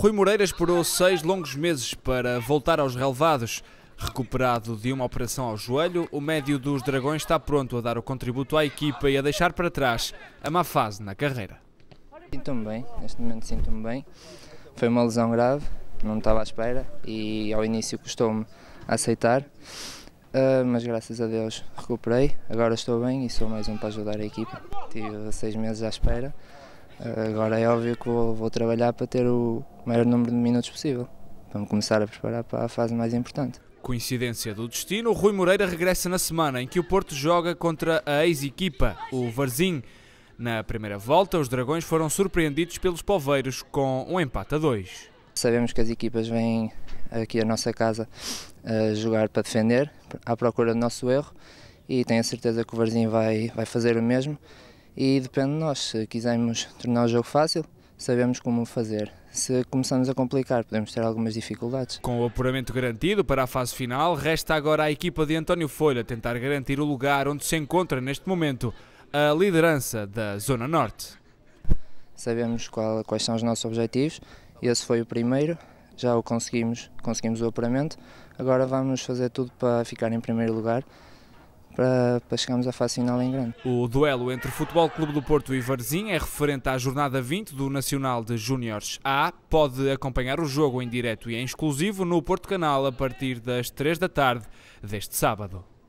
Rui Moreira esperou seis longos meses para voltar aos relevados. Recuperado de uma operação ao joelho, o médio dos Dragões está pronto a dar o contributo à equipa e a deixar para trás a má fase na carreira. Sinto-me bem, neste momento sinto-me bem. Foi uma lesão grave, não estava à espera e ao início custou-me aceitar, ah, mas graças a Deus recuperei, agora estou bem e sou mais um para ajudar a equipa. Tive seis meses à espera, ah, agora é óbvio que vou, vou trabalhar para ter o, o maior número de minutos possível, para me começar a preparar para a fase mais importante. Coincidência do destino, Rui Moreira regressa na semana em que o Porto joga contra a ex-equipa, o Varzim. Na primeira volta, os Dragões foram surpreendidos pelos Poveiros com um empate a dois. Sabemos que as equipas vêm aqui à nossa casa eh, jogar para defender, à procura do nosso erro, e tenho a certeza que o Varzim vai, vai fazer o mesmo. E depende de nós, se quisermos tornar o jogo fácil, sabemos como fazer. Se começarmos a complicar, podemos ter algumas dificuldades. Com o apuramento garantido para a fase final, resta agora à equipa de António Folha tentar garantir o lugar onde se encontra neste momento a liderança da Zona Norte. Sabemos qual, quais são os nossos objetivos, esse foi o primeiro, já o conseguimos, conseguimos o apuramento. Agora vamos fazer tudo para ficar em primeiro lugar para, para chegarmos à fase final em grande. O duelo entre o Futebol Clube do Porto e Varzim é referente à jornada 20 do Nacional de Júniores A. Pode acompanhar o jogo em direto e em exclusivo no Porto Canal a partir das 3 da tarde deste sábado.